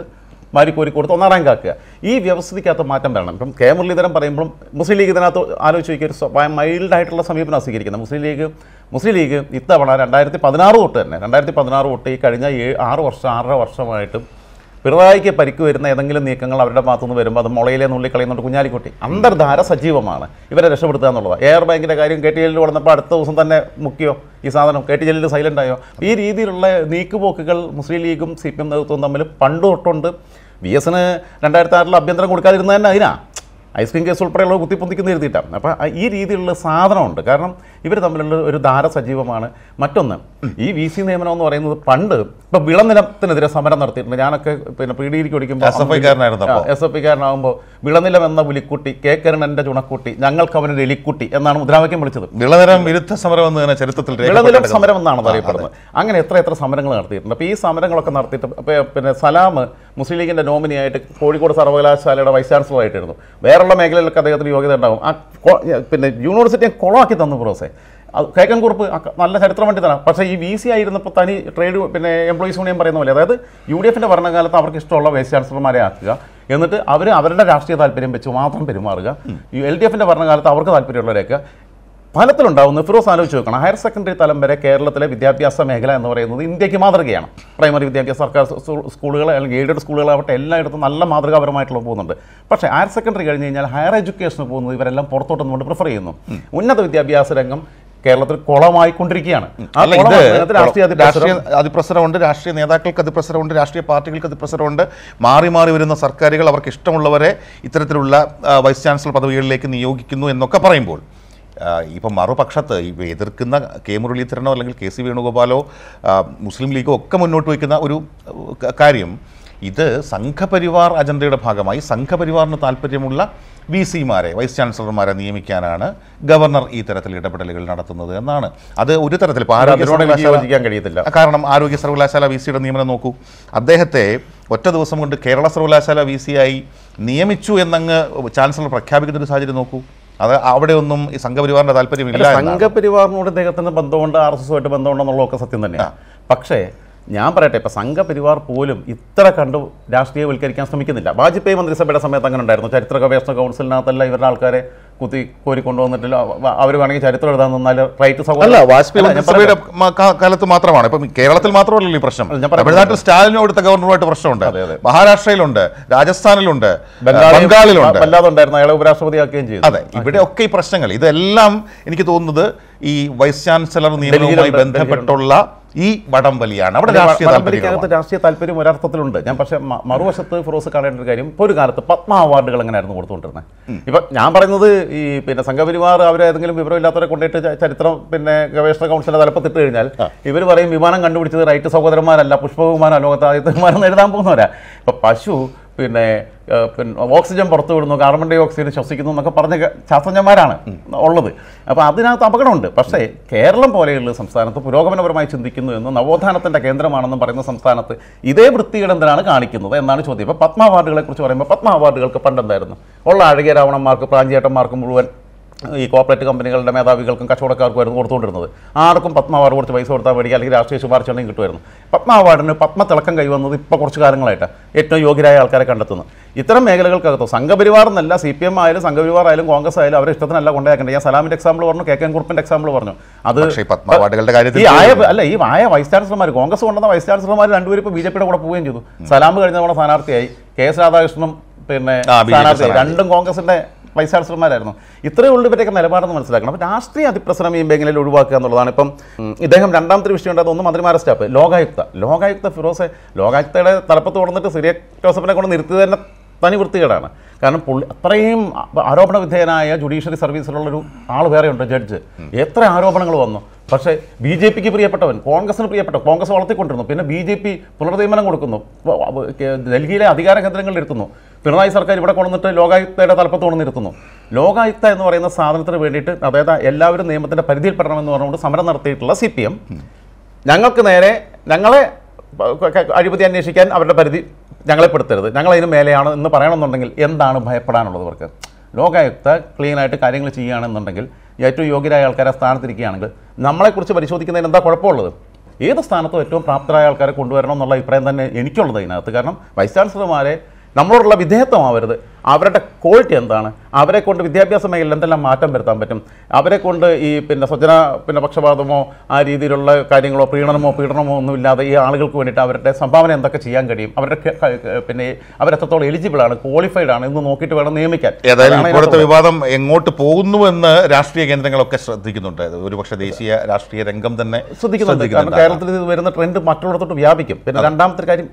മാരിക്കോരി കൊടുത്ത് ഒന്നാം റാങ്ക് ആക്കുക ഈ വ്യവസ്ഥയ്ക്കകത്ത് മാറ്റം വേണം ഇപ്പം കെ മുരളീധരൻ പറയുമ്പോഴും മുസ്ലിം ലീഗ് ഇതിനകത്ത് ആലോചിച്ച് നോക്കിയ ഒരു മൈൽഡായിട്ടുള്ള സമീപനം സ്വീകരിക്കുന്നത് മുസ്ലിം ലീഗ് മുസ്ലിം ലീഗ് ഇത്തവണ രണ്ടായിരത്തി പതിനാറ് തൊട്ട് തന്നെ രണ്ടായിരത്തി പതിനാറ് തൊട്ട് ഈ കഴിഞ്ഞ ഏഴ് ആറ് വർഷം ആറര വർഷമായിട്ടും പിണറായിക്ക് പരിക്ക് വരുന്ന ഏതെങ്കിലും നീക്കങ്ങൾ അവരുടെ ഭാഗത്തുനിന്ന് വരുമ്പോൾ അത് മുളയിലെ നുള്ളി കളയുന്നുണ്ട് കുഞ്ഞാലിക്കുട്ടി അന്തർധാര സജീവമാണ് ഇവരെ രക്ഷപ്പെടുത്തുക എന്നുള്ളതാണ് എയർ ബാങ്കിൻ്റെ കാര്യം കെ ടി ജെല്ലിൽ കൊടുന്നപ്പോൾ അടുത്ത ദിവസം തന്നെ മുക്കിയോ ഈ സാധനം കെ ടി ജലിൽ സൈലൻ്റ് ആയോ ഈ രീതിയിലുള്ള നീക്കുപോക്കുകൾ മുസ്ലിം ലീഗും സി പി എം നേതൃത്വവും തമ്മിൽ പണ്ട് തൊട്ടുണ്ട് വി എസിന് രണ്ടായിരത്തി ആറിൽ അഭ്യന്തരം കൊടുക്കാതിരുന്നത് തന്നെ അതിനാ ഐസ്ക്രീം കേസ് ഉൾപ്പെടെയുള്ള കുത്തിപ്പൊന്തിക്കുന്ന എഴുതിയിട്ടാണ് അപ്പോൾ ഈ രീതിയിലുള്ള സാധനമുണ്ട് കാരണം ഇവർ തമ്മിലുള്ള ഒരു ധാര സജീവമാണ് മറ്റൊന്ന് ഈ വി സി നിയമനം എന്ന് പറയുന്നത് പണ്ട് ഇപ്പൊ വിളനിലത്തിനെതിരെ സമരം നടത്തിയിട്ടുണ്ട് ഞാനൊക്കെ പിന്നെ പി ഡിയിലേക്ക് ഓടിക്കുമ്പോൾ എസ് എഫ് ഐക്കാരനാകുമ്പോൾ വിളനിലം എന്ന പുലിക്കുട്ടി കെ കരുണന്റെ ചുണക്കുട്ടി ഞങ്ങൾക്ക് അവനൊരു എലിക്കുട്ടി എന്നാണ് മുദ്രാവാക്യം വിളിച്ചത് വിളനിലം വിരുദ്ധ സമരം എന്ന് തന്നെ ചരിത്രത്തിൽ വിളനിലം സമരം എന്നാണ് അറിയപ്പെടുന്നത് അങ്ങനെ എത്ര എത്ര സമരങ്ങൾ നടത്തിയിട്ടുണ്ട് അപ്പോൾ ഈ സമരങ്ങളൊക്കെ നടത്തിയിട്ട് പിന്നെ സലാം മുസ്ലിം ലീഗിൻ്റെ ആയിട്ട് കോഴിക്കോട് സർവകലാശാലയുടെ വൈസ് ചാൻസലറായിട്ടിരുന്നു വേറെയുള്ള മേഖലയിലൊക്കെ അദ്ദേഹത്തിന് യോഗ്യത ഉണ്ടാകും ആ പിന്നെ യൂണിവേഴ്സിറ്റിയെ കുളമാക്കി തന്നു പ്രോസേ അത് കേക്കൻ കുറിപ്പ് നല്ല ചരിത്രം വേണ്ടി തന്നെ പക്ഷേ ഈ വി സി ആയിരുന്നപ്പോൾ തനി ട്രേഡ് പിന്നെ എംപ്ലോയീസ് യൂണിയൻ പറയുന്ന പോലെ അതായത് യു ഡി എഫിൻ്റെ ഭരണകാലത്ത് അവർക്ക് ഇഷ്ടമുള്ള വൈസ് ചാൻസലർമാരെ ആക്കുക എന്നിട്ട് അവർ അവരുടെ രാഷ്ട്രീയ താല്പര്യം വെച്ച് മാത്രം പെരുമാറുക എൽ ഡി എഫിൻ്റെ ഭരണകാലത്ത് അവർക്ക് താല്പര്യമുള്ളവരെയൊക്കെ ഫലത്തിലുണ്ടാവുന്ന ഫിറോസ് ആലോചിച്ച് നോക്കണം ഹയർ സെക്കൻഡറി തലം വരെ കേരളത്തിലെ വിദ്യാഭ്യാസ മേഖല എന്ന് പറയുന്നത് ഇന്ത്യക്ക് മാതൃകയാണ് പ്രൈമറി വിദ്യാഭ്യാസ സർക്കാർ സ്കൂളുകൾ അല്ലെങ്കിൽ എയ്ഡഡ് സ്കൂളുകളാവട്ടെ എല്ലായിടത്തും നല്ല മാതൃകാപരമായിട്ടുള്ള പോകുന്നുണ്ട് പക്ഷേ ഹയർ സെക്കൻഡറി കഴിഞ്ഞ് കഴിഞ്ഞാൽ ഹയർ എഡ്യൂക്കേഷന് പോകുന്നത് ഇവരെല്ലാം പുറത്തോട്ടൊന്നുകൊണ്ട് പ്രിഫർ ചെയ്യുന്നു ഉന്നത വിദ്യാഭ്യാസ രംഗം കേരളത്തിൽ കുളമായിക്കൊണ്ടിരിക്കുകയാണ് രാഷ്ട്രീയ അതിപ്രസരമുണ്ട് രാഷ്ട്രീയ നേതാക്കൾക്ക് അതിപ്രസരമുണ്ട് രാഷ്ട്രീയ പാർട്ടികൾക്ക് അതിപ്രസരമുണ്ട് മാറി മാറി വരുന്ന സർക്കാരുകൾ അവർക്ക് ഇഷ്ടമുള്ളവരെ ഇത്തരത്തിലുള്ള വൈസ് ചാൻസലർ പദവികളിലേക്ക് നിയോഗിക്കുന്നു എന്നൊക്കെ പറയുമ്പോൾ ഇപ്പം മറുപക്ഷത്ത് എതിർക്കുന്ന കെ മുരളീധരനോ അല്ലെങ്കിൽ കെ സി വേണുഗോപാലോ മുസ്ലിം ലീഗോ ഒക്കെ മുന്നോട്ട് വയ്ക്കുന്ന ഒരു കാര്യം ഇത് സംഘപരിവാർ അജണ്ടയുടെ ഭാഗമായി സംഘപരിവാറിന് താല്പര്യമുള്ള വി സിമാരെ വൈസ് ചാൻസലർമാരെ നിയമിക്കാനാണ് ഗവർണർ ഈ തരത്തിൽ ഇടപെടലുകൾ നടത്തുന്നത് എന്നാണ് അത് ഒരു തരത്തിൽ കഴിയത്തില്ല കാരണം ആരോഗ്യ സർവകലാശാല വി സിയുടെ നിയമനം നോക്കൂ അദ്ദേഹത്തെ ഒറ്റ ദിവസം കൊണ്ട് കേരള സർവകലാശാല വി സിയായി നിയമിച്ചു എന്നങ്ങ് ചാൻസലർ പ്രഖ്യാപിക്കുന്ന ഒരു സാഹചര്യം നോക്കൂ അത് അവിടെ ഒന്നും ഈ സംഘപരിവാറിന്റെ താല്പര്യമില്ല സംഘപരിവാറിനോട് അദ്ദേഹത്തിന് ബന്ധമുണ്ട് ആർ എസ് ആയിട്ട് ബന്ധമുണ്ടെന്നുള്ളതൊക്കെ സത്യം തന്നെയാണ് പക്ഷേ ഞാൻ പറയട്ടെ ഇപ്പം സംഘപരിവാർ പോലും ഇത്ര കണ്ടു രാഷ്ട്രീയവൽക്കരിക്കാൻ ശ്രമിക്കുന്നില്ല വാജ്പേയി മന്ത്രിസഭയുടെ സമയത്ത് അങ്ങനെ ഉണ്ടായിരുന്നു ചരിത്ര ഗവേഷണ കൗൺസിലിനകത്തല്ല ഇവരുടെ ആൾക്കാരെ കുത്തി കോരി കൊണ്ടുവന്നിട്ടില്ല അവർ വേണമെങ്കിൽ ചരിത്രം എഴുതാൻ നിന്നാൽ റൈറ്റ് സൗകര്യം കാലത്ത് മാത്രമാണ് ഇപ്പം കേരളത്തിൽ മാത്രമല്ലല്ലോ ഈ പ്രശ്നം തമിഴ്നാട്ടിൽ സ്റ്റാലിനും അടുത്ത ഗവർണറുമായിട്ട് പ്രശ്നമുണ്ട് മഹാരാഷ്ട്രയിലുണ്ട് രാജസ്ഥാനിലുണ്ട് ബംഗാളിലുണ്ട് അല്ലാതെ ഉണ്ടായിരുന്നു അയാളെ ഉപരാഷ്ട്രപതിയാക്കുകയും ചെയ്തു അതെ ഇവിടെ ഒക്കെ ഈ പ്രശ്നങ്ങൾ ഇതെല്ലാം എനിക്ക് തോന്നുന്നത് ഈ വൈസ് ചാൻസലർ നിയമനവുമായി ബന്ധപ്പെട്ടുള്ള ഈ വടംവലിയാണ് അവിടെ രാഷ്ട്രീയ താല്പര്യം ഒരർത്ഥത്തിലുണ്ട് ഞാൻ പക്ഷേ മറുവശത്ത് ഫിറോസ് കാണേണ്ട ഒരു കാര്യം ഇപ്പോൾ ഒരു കാലത്ത് പത്മ അവാർഡുകൾ എങ്ങനെയായിരുന്നു കൊടുത്തുകൊണ്ടിരുന്നത് ഇപ്പൊ ഞാൻ പറയുന്നത് ഈ പിന്നെ സംഘപരിവാർ അവരെ വിവരമില്ലാത്തവരെ കൊണ്ടിട്ട് ചരിത്രം പിന്നെ ഗവേഷണ കൗൺസിലിന്റെ തലപ്പത്തിട്ട് കഴിഞ്ഞാൽ ഇവർ പറയും വിമാനം കണ്ടുപിടിച്ചത് റൈറ്റ് സഹോദരന്മാരല്ല പുഷ്പകുമാരോ ലോകത്താദിത്യകുമാരെന്ന് എഴുതാൻ പോകുന്നവരാ ഇപ്പൊ പശു പിന്നെ പിന്നെ ഓക്സിജൻ പുറത്തു വിടുന്നു കാർബൺ ഡൈ ഓക്സൈഡ് ശ്വസിക്കുന്നു എന്നൊക്കെ പറഞ്ഞ ശാസ്ത്രജ്ഞന്മാരാണ് ഉള്ളത് അപ്പോൾ അതിനകത്ത് അപകടമുണ്ട് പക്ഷേ കേരളം പോലെയുള്ള സംസ്ഥാനത്ത് പുരോഗമനപരമായി ചിന്തിക്കുന്നു എന്ന് നവോത്ഥാനത്തിൻ്റെ കേന്ദ്രമാണെന്നും പറയുന്ന സംസ്ഥാനത്ത് ഇതേ വൃത്തികളെന്തിനാണ് കാണിക്കുന്നത് എന്നാണ് ചോദ്യം ഇപ്പോൾ പത്മ അവാർഡുകളെക്കുറിച്ച് പറയുമ്പോൾ പത്മ അവാർഡുകൾക്ക് പണ്ടെന്തായിരുന്നു ഉള്ള അഴകിയ രാവണന്മാർക്ക് പ്രാഞ്ചേട്ടന്മാർക്ക് മുഴുവൻ ഈ കോർപ്പറേറ്റ് കമ്പനികളുടെ മേധാവികൾക്കും ആയിരുന്നു കൊടുത്തുകൊണ്ടിരുന്നത് ആർക്കും പത്മ അവാർഡ് കുറച്ച് പൈസ കൊടുത്താൽ മേടിക്കുക അല്ലെങ്കിൽ രാഷ്ട്രീയ ശുപാർശ ഉണ്ടെങ്കിൽ കിട്ടുമായിരുന്നു പത്മ അവാർഡിന് പത്മ തിളക്കം കൈവന്നത് ഇപ്പോൾ കുറച്ച് കാലങ്ങളായിട്ട് ഏറ്റവും യോഗ്യരായ ആൾക്കാരെ കണ്ടെത്തുന്നു ഇത്തരം മേഖലകൾക്കകത്തോ സംഘപരിവാർ എന്നല്ല സി പി എം ആയാലും സംഘപരിവാർ ആയാലും കോൺഗ്രസ് ആയാലും അവരെ ഇഷ്ടത്തിനല്ല കൊണ്ടുപോയേക്കേണ്ടത് ഞാൻ സലാമിൻ്റെ എക്സാമ്പിൾ പറഞ്ഞു കെ കെ കുറുപ്പിൻ്റെ എക്സാമ്പിൾ പറഞ്ഞു അത് ഈ ആയ അല്ല ഈ ആയ വൈസ് ചാൻസലർമാർ കോൺഗ്രസ് കൊണ്ടുവന്ന വൈസ് ചാൻസലർമാർ രണ്ടുപേരും ഇപ്പോൾ ബി ജെ പിയുടെ കൂടെ പോവുകയും ചെയ്തു സലാം കഴിഞ്ഞ തവണ സ്ഥാനാർത്ഥിയായി കെ എസ് രാധാകൃഷ്ണനും പിന്നെ സ്ഥാനാർത്ഥിയായി രണ്ടും കോൺഗ്രസിൻ്റെ വൈസ് ചാൻസലർമാരായിരുന്നു ഇത്രയേ ഉള്ളൂ ഇവരുടെയൊക്കെ നിലപാടെന്ന് മനസ്സിലാക്കണം അപ്പോൾ രാഷ്ട്രീയ അതിപ്രസരം ഈ മേഖലയിൽ ഒഴിവാക്കുക എന്നുള്ളതാണ് ഇപ്പം ഇദ്ദേഹം രണ്ടാമത്തെ വിഷയം ഉണ്ടായത് ഒന്ന് മന്ത്രിമാരുടെ സ്റ്റാഫ് ലോകായുക്ത ലോകായുക്ത ഫിറോസ് ലോകായുക്തയുടെ തലപ്പത്ത് തുടർന്നിട്ട് സിറിയ ജോസഫിനെ കൊണ്ട് നിർത്തി തന്നെ തനി വൃത്തികേടാണ് കാരണം പുള്ളി അത്രയും ആരോപണ വിധേയനായ ജുഡീഷ്യറി സർവീസിലുള്ളൊരു ആൾ വേറെയുണ്ട് ജഡ്ജ് എത്ര ആരോപണങ്ങൾ വന്നു പക്ഷേ ബി ജെ പിക്ക് പ്രിയപ്പെട്ടവൻ കോൺഗ്രസിന് പ്രിയപ്പെട്ട കോൺഗ്രസ് വളർത്തിക്കൊണ്ടിരുന്നു പിന്നെ ബി ജെ പി പുനർനിയമനം കൊടുക്കുന്നു ഡൽഹിയിലെ അധികാര കേന്ദ്രങ്ങളിൽ എത്തുന്നു പിണറായി സർക്കാർ ഇവിടെ കൊണ്ടുവന്നിട്ട് ലോകായുക്തയുടെ തലപ്പത്ത് കൊണ്ടുവന്നിരുത്തുന്നു ലോകായുക്ത എന്ന് പറയുന്ന സാധനത്തിന് വേണ്ടിയിട്ട് അതായത് എല്ലാവരും നിയമത്തിൻ്റെ പരിധിയിൽപ്പെടണമെന്ന് പറഞ്ഞുകൊണ്ട് സമരം നടത്തിയിട്ടുള്ള സി പി എം ഞങ്ങൾക്ക് നേരെ ഞങ്ങളെ അഴിമതി അന്വേഷിക്കാൻ അവരുടെ പരിധി ഞങ്ങളെ പെടുത്തരുത് ഞങ്ങളതിന് മേലെയാണ് എന്ന് പറയണമെന്നുണ്ടെങ്കിൽ എന്താണ് ഭയപ്പെടാനുള്ളത് അവർക്ക് ലോകായുക്ത ക്ലീനായിട്ട് കാര്യങ്ങൾ ചെയ്യുകയാണെന്നുണ്ടെങ്കിൽ ഏറ്റവും യോഗ്യരായ ആൾക്കാരെ സ്ഥാനത്തിരിക്കുകയാണെങ്കിൽ നമ്മളെക്കുറിച്ച് പരിശോധിക്കുന്നതിന് എന്താ കുഴപ്പമുള്ളത് ഏത് സ്ഥാനത്തും ഏറ്റവും പ്രാപ്തരായ ആൾക്കാരെ കൊണ്ടുവരണം എന്നുള്ള അഭിപ്രായം തന്നെ എനിക്കുള്ളത് ഇതിനകത്ത് കാരണം വൈസ് ചാൻസലർമാരെ നമ്മളോടുള്ള വിധേയത്വമാവരുത് അവരുടെ ക്വാളിറ്റി എന്താണ് അവരെ കൊണ്ട് വിദ്യാഭ്യാസ മേഖലയിൽ എന്തെല്ലാം മാറ്റം വരുത്താൻ പറ്റും അവരെ കൊണ്ട് ഈ പിന്നെ സ്വജന പിന്നെ പക്ഷപാതമോ ആ രീതിയിലുള്ള കാര്യങ്ങളോ പ്രീണനമോ പീഡനമോ ഒന്നുമില്ലാതെ ഈ ആളുകൾക്ക് വേണ്ടിയിട്ട് അവരുടെ സംഭാവന എന്തൊക്കെ ചെയ്യാൻ കഴിയും അവരുടെ പിന്നെ അവരെത്രത്തോളം എലിജിബിൾ ആണ് ക്വാളിഫൈഡ് ആണ് എന്ന് നോക്കിയിട്ട് വേണം നിയമിക്കാൻ ഏതായാലും ഇപ്പോഴത്തെ വിവാദം എങ്ങോട്ട് പോകുന്നുവെന്ന് രാഷ്ട്രീയ കേന്ദ്രങ്ങളൊക്കെ ശ്രദ്ധിക്കുന്നുണ്ട് ഒരുപക്ഷെ ദേശീയ രാഷ്ട്രീയ രംഗം തന്നെ ശ്രദ്ധിക്കുന്നുണ്ട് കാരണം കേരളത്തിൽ ഇത് വരുന്ന ട്രെൻഡ് മറ്റുള്ളിടത്തോട്ട് വ്യാപിക്കും പിന്നെ രണ്ടാമത്തെ കാര്യം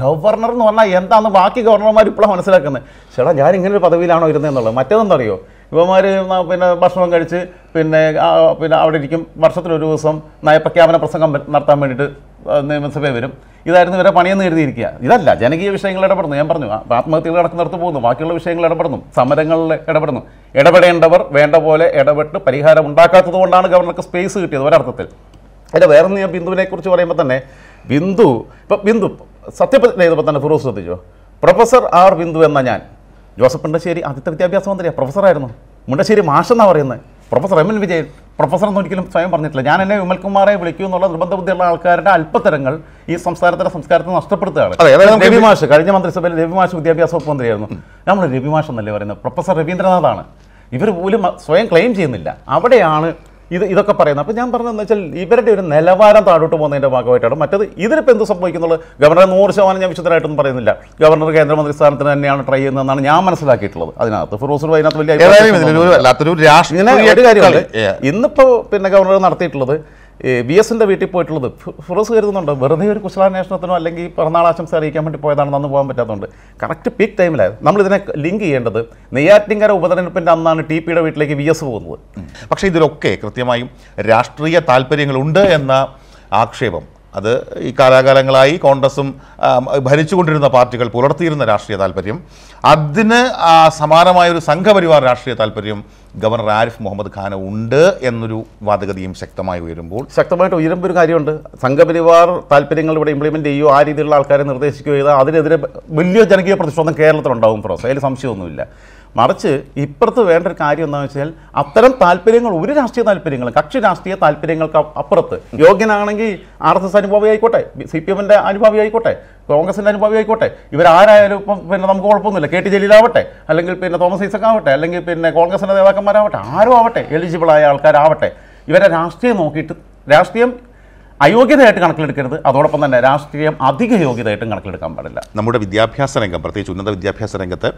ഗവർണർ എന്ന് പറഞ്ഞാൽ എന്താണ് ബാക്കി ഗവർണർമാർ ഇപ്പോഴാണ് മനസ്സിലാക്കുന്നത് ചേട്ടാ ഞാൻ ഇങ്ങനെ ഒരു പദവിയിലാണോ മറ്റേതെന്ന് അറിയോ ഇവന്മാർ പിന്നെ ഭക്ഷണം കഴിച്ച് പിന്നെ പിന്നെ അവിടെ ഇരിക്കും വർഷത്തിലൊരു ദിവസം നയപ്രഖ്യാപന പ്രസംഗം നടത്താൻ വേണ്ടിയിട്ട് നിയമസഭയെ വരും ഇതായിരുന്നു ഇവരെ പണിയെന്ന് എഴുതിയിരിക്കുക ഇതല്ല ജനകീയ വിഷയങ്ങൾ ഇടപെടുന്നു ഞാൻ പറഞ്ഞു ആത്മഹത്യകൾ നടക്കുന്നിടത്ത് പോകുന്നു ബാക്കിയുള്ള വിഷയങ്ങൾ ഇടപെടുന്നു സമരങ്ങളിൽ ഇടപെടുന്നു ഇടപെടേണ്ടവർ വേണ്ട പോലെ ഇടപെട്ട് പരിഹാരം ഉണ്ടാക്കാത്തത് കൊണ്ടാണ് ഗവർണർക്ക് സ്പേസ് കിട്ടിയത് ഒരർത്ഥത്തിൽ അതിൻ്റെ വേറെ ബിന്ദുവിനെ കുറിച്ച് പറയുമ്പോൾ തന്നെ ബിന്ദു ഇപ്പം ബിന്ദു സത്യപ്രതിജ്ഞ ചെയ്തപ്പോൾ തന്നെ ഫിറോസ് ശ്രദ്ധിച്ചോ പ്രൊഫസർ ആർ ബിന്ദു എന്ന ഞാൻ ജോസഫ് മുണ്ടശ്ശേരി ആദ്യത്തെ വിദ്യാഭ്യാസ മന്ത്രിയാണ് പ്രൊഫസറായിരുന്നു മുണ്ടശ്ശേരി മാഷെന്നാണ് പറയുന്നത് professor M N Vijayan professor എന്ന് ഒരിക്കലും സ്വയം പറഞ്ഞിട്ടില്ല ഞാൻ എന്നെ വിമൽകുമാറെ വിളിക്കൂ എന്നുള്ള നിർബന്ധ ബുദ്ധിയുള്ള ആൾക്കാരുടെ അല്പത്തരങ്ങൾ ഈ സംസ്ഥാനത്തിൻ്റെ സംസ്കാരത്തെ നഷ്ടപ്പെടുത്തുകയാണ് രവിമാഷ് കഴിഞ്ഞ മന്ത്രിസഭയിൽ രവിമാഷ് വിദ്യാഭ്യാസ വകുപ്പ് മന്ത്രിയായിരുന്നു നമ്മൾ രവിമാഷ് എന്നല്ലേ പറയുന്നത് പ്രൊഫസർ രവീന്ദ്രനാഥാണ് ഇവർ പോലും സ്വയം ക്ലെയിം ചെയ്യുന്നില്ല അവിടെയാണ് ഇത് ഇതൊക്കെ പറയുന്നത് അപ്പോൾ ഞാൻ പറഞ്ഞതെന്ന് വെച്ചാൽ ഇവരുടെ ഒരു നിലവാരം താഴോട്ട് പോകുന്നതിൻ്റെ ഭാഗമായിട്ടാണ് മറ്റത് ഇതിലിപ്പോൾ എന്ത് സംഭവിക്കുന്നുള്ളത് ഗവർണർ നൂറ് ശതമാനം ഞാൻ വിശുദ്ധരായിട്ടൊന്നും പറയുന്നില്ല ഗവർണർ കേന്ദ്രമന്ത്രി സ്ഥാനത്തിന് തന്നെയാണ് ട്രൈ ചെയ്യുന്നതെന്നാണ് ഞാൻ മനസ്സിലാക്കിയിട്ടുള്ളത് അതിനകത്ത് ഫിറോസ് അതിനകത്ത് വലിയ ഇങ്ങനെ ഇന്നിപ്പോൾ പിന്നെ ഗവർണർ നടത്തിയിട്ടുള്ളത് വി എസിൻ്റെ വീട്ടിൽ പോയിട്ടുള്ളത് ഫിറോസ് കരുതുന്നുണ്ട് വെറുതെ ഒരു കുശലാന്വേഷണത്തിനോ അല്ലെങ്കിൽ പിറന്നാൾ ആശംസ അറിയിക്കാൻ വേണ്ടി പോയതാണെന്ന് അന്ന് പോകാൻ പറ്റാത്തതുകൊണ്ട് കറക്റ്റ് പീക്ക് ടൈമിലായിരുന്നു നമ്മളിതിനെ ലിങ്ക് ചെയ്യേണ്ടത് നെയ്യാറ്റിൻകര ഉപതെരഞ്ഞെടുപ്പിൻ്റെ അന്നാണ് ടി പിയുടെ വീട്ടിലേക്ക് വി എസ് പോകുന്നത് പക്ഷേ ഇതിലൊക്കെ കൃത്യമായും രാഷ്ട്രീയ താല്പര്യങ്ങളുണ്ട് എന്ന ആക്ഷേപം അത് ഈ കാലാകാലങ്ങളായി കോൺഗ്രസും ഭരിച്ചുകൊണ്ടിരുന്ന പാർട്ടികൾ പുലർത്തിയിരുന്ന രാഷ്ട്രീയ താല്പര്യം അതിന് സമാനമായൊരു ഒരു സംഘപരിവാർ രാഷ്ട്രീയ താല്പര്യം ഗവർണർ ആരിഫ് മുഹമ്മദ് ഖാന് ഉണ്ട് എന്നൊരു വാദഗതിയും ശക്തമായി ഉയരുമ്പോൾ ശക്തമായിട്ട് ഉയരുമ്പോൾ ഒരു കാര്യമുണ്ട് സംഘപരിവാർ താല്പര്യങ്ങൾ ഇവിടെ ഇംപ്ലിമെൻ്റ് ചെയ്യുകയോ ആ രീതിയിലുള്ള ആൾക്കാരെ നിർദ്ദേശിക്കുകയോ ചെയ്താൽ അതിനെതിരെ വലിയ ജനകീയ പ്രതിഷേധം കേരളത്തിലുണ്ടാവും പ്രോസ് അതിൽ സംശയമൊന്നുമില്ല മറിച്ച് ഇപ്പുറത്ത് വേണ്ട ഒരു കാര്യം എന്താണെന്ന് വെച്ചാൽ അത്തരം താല്പര്യങ്ങൾ ഒരു രാഷ്ട്രീയ താല്പര്യങ്ങളും കക്ഷി രാഷ്ട്രീയ താല്പര്യങ്ങൾക്ക് അപ്പുറത്ത് യോഗ്യനാണെങ്കിൽ ആർ എസ് എസ് അനുഭാവി ആയിക്കോട്ടെ സി പി എമ്മിൻ്റെ അനുഭാവി ആയിക്കോട്ടെ കോൺഗ്രസിൻ്റെ അനുഭാവി ആയിക്കോട്ടെ ഇവരാരായാലും ഇപ്പം പിന്നെ നമുക്ക് കുഴപ്പമൊന്നുമില്ല കെ ടി ജലീലാവട്ടെ അല്ലെങ്കിൽ പിന്നെ തോമസ് ഐസക് ആവട്ടെ അല്ലെങ്കിൽ പിന്നെ കോൺഗ്രസിൻ്റെ നേതാക്കന്മാരാവട്ടെ ആരും ആവട്ടെ എലിജിബിൾ ആയ ആൾക്കാരാവട്ടെ ഇവരെ രാഷ്ട്രീയം നോക്കിയിട്ട് രാഷ്ട്രീയം അയോഗ്യതയായിട്ട് കണക്കിലെടുക്കരുത് അതോടൊപ്പം തന്നെ രാഷ്ട്രീയം അധിക യോഗ്യതയായിട്ടും കണക്കിലെടുക്കാൻ പാടില്ല നമ്മുടെ വിദ്യാഭ്യാസ രംഗം പ്രത്യേകിച്ച് ഉന്നത വിദ്യാഭ്യാസ രംഗത്ത്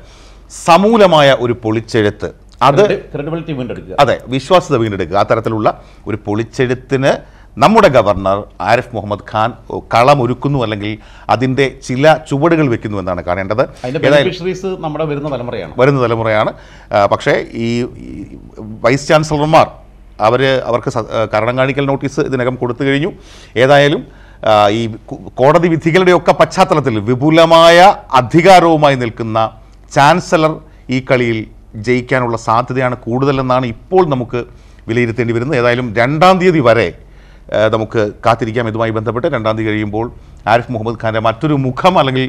സമൂലമായ ഒരു പൊളിച്ചെഴുത്ത് അത് ക്രെഡിബിലിറ്റി വീണ്ടെടുക്കുക അതെ വിശ്വാസ്യത വീണ്ടെടുക്കുക ആ തരത്തിലുള്ള ഒരു പൊളിച്ചെഴുത്തിന് നമ്മുടെ ഗവർണർ ആരിഫ് മുഹമ്മദ് ഖാൻ കളമൊരുക്കുന്നു അല്ലെങ്കിൽ അതിൻ്റെ ചില ചുവടുകൾ വെക്കുന്നു എന്നാണ് കാണേണ്ടത് നമ്മുടെ വരുന്ന തലമുറയാണ് വരുന്ന തലമുറയാണ് പക്ഷേ ഈ വൈസ് ചാൻസലർമാർ അവർ അവർക്ക് കാരണം കാണിക്കൽ നോട്ടീസ് ഇതിനകം കൊടുത്തു കഴിഞ്ഞു ഏതായാലും ഈ കോടതി വിധികളുടെയൊക്കെ പശ്ചാത്തലത്തിൽ വിപുലമായ അധികാരവുമായി നിൽക്കുന്ന ചാൻസലർ ഈ കളിയിൽ ജയിക്കാനുള്ള സാധ്യതയാണ് കൂടുതലെന്നാണ് ഇപ്പോൾ നമുക്ക് വിലയിരുത്തേണ്ടി വരുന്നത് ഏതായാലും രണ്ടാം തീയതി വരെ നമുക്ക് കാത്തിരിക്കാം ഇതുമായി ബന്ധപ്പെട്ട് രണ്ടാം തീയതി കഴിയുമ്പോൾ ആരിഫ് മുഹമ്മദ് ഖാൻ്റെ മറ്റൊരു മുഖം അല്ലെങ്കിൽ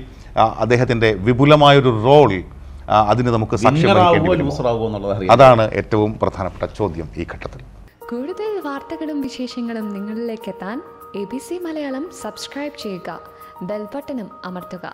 അദ്ദേഹത്തിൻ്റെ വിപുലമായൊരു റോൾ അതിന് നമുക്ക് അതാണ് ഏറ്റവും പ്രധാനപ്പെട്ട ചോദ്യം ഈ ഘട്ടത്തിൽ കൂടുതൽ വാർത്തകളും വിശേഷങ്ങളും നിങ്ങളിലേക്ക് എത്താൻ A B C Malayalam subscribe ചെയ്യുക ബെൽബട്ടനും അമർത്തുക